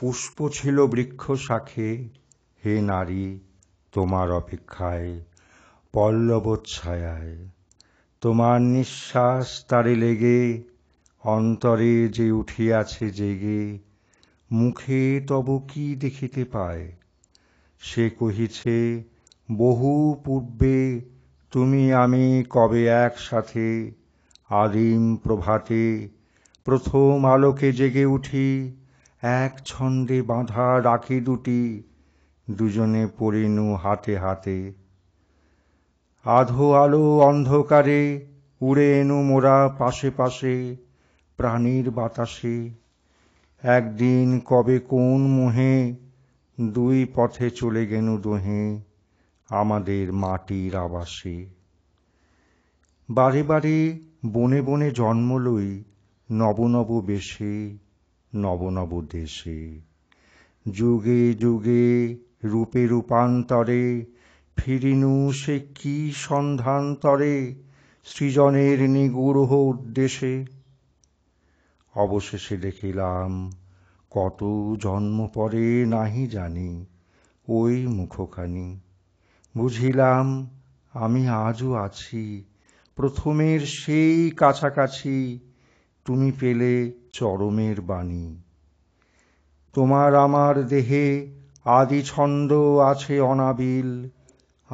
পুষ্প ছিল বৃক্ষ শাখে হে নারী তোমার অপেক্ষায় পল্লব ছায়ায় তোমার নিঃশ্বাস তারে লেগে অন্তরে যে উঠিয়াছে জেগে মুখে তব কি দেখিতে পায় সে কহিছে বহু পূর্বে তুমি আমি কবে একসাথে আদিম প্রভাতে প্রথম আলোকে জেগে উঠি এক ছন্দে বাঁধা রাখি দুটি দুজনে পড়িনু হাতে হাতে আধো আলো অন্ধকারে উড়ে এনু মোরা পাশে পাশে প্রাণীর বাতাসে একদিন কবে কোন মোহে দুই পথে চলে গেনু দোহে আমাদের মাটির আবাসে বারে বারে বনে বনে জন্ম লই নব নব বেশে নব নব দেশে যুগে যুগে রূপে রূপান্তরে ফিরিনু সে কি সন্ধান্তরে সৃজনের নিগূঢ় উদ্দেশে অবশেষে দেখিলাম কত জন্ম পরে নাহি জানি ওই মুখখানি বুঝিলাম আমি আজও আছি প্রথমের সেই কাছাকাছি তুমি পেলে চরমের বাণী তোমার আমার দেহে আদি ছন্দ আছে অনাবিল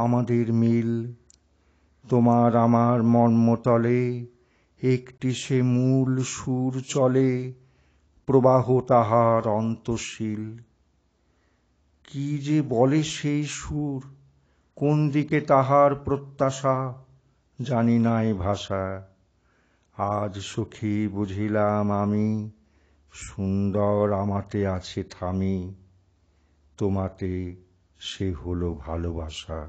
আমাদের মিল তোমার আমার মর্মতলে একটি সে মূল সুর চলে প্রবাহ তাহার অন্তশীল কি যে বলে সেই সুর কোন দিকে তাহার প্রত্যাশা জানি নাই ভাষা আজ সুখী বুঝিলাম আমি সুন্দর আমাতে আছে থামি তোমাতে সে হলো ভালোবাসা